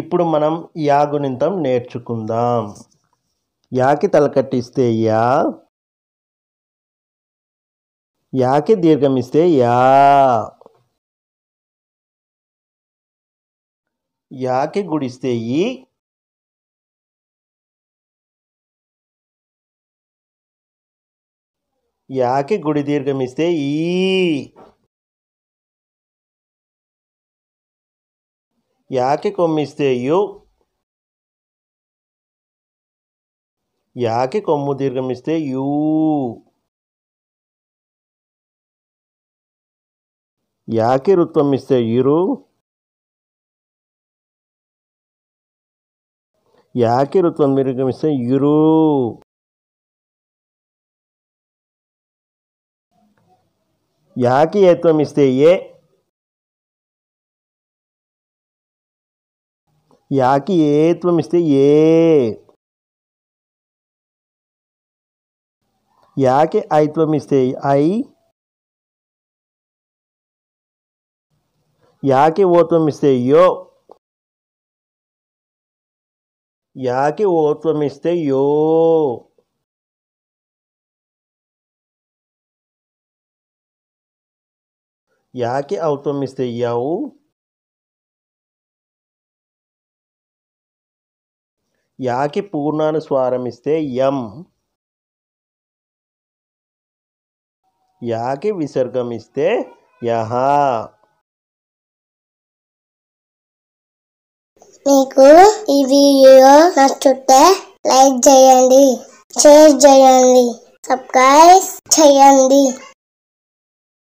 ఇప్పుడు మనం యా గుణింతం నేర్చుకుందాం యాకి తలకట్టిస్తే యా యాకి దీర్ఘమిస్తే యా యాకి గుడిస్తే ఈ యాకి గుడి దీర్ఘమిస్తే ఈ ಯಾಕೆ ಕೊಮ್ಮಿಸ್ತೇಯೋ ಯಾಕೆ ಕೊಮ್ಮು ಯೂ ಯಾಕೆ ಋತ್ವಮಿಸ್ತೆ ಇರು ಯಾಕೆ ಋತ್ವ ದೀರ್ಘಮಿಸ್ತೇ ಇರು ಯಾಕೆ ಯತ್ವಮಿಸ್ತೇ ಎ యాకి ఏ త్వమిస్తే ఏ యాకి ఐత్వమిస్తే ఐ యాకి ఓత్వమిస్తే యో యాకి ఓత్వమిస్తే యో యాకి ఔత్వమిస్తే యౌ యాకి పూర్ణానుస్వారమిస్తే యం యాకి విసర్గం ఇస్తే యహ మీకు ఈ వీడియో నచ్చుతే లైక్ చేయండి షేర్ చేయండి సబ్స్క్రైబ్ చేయండి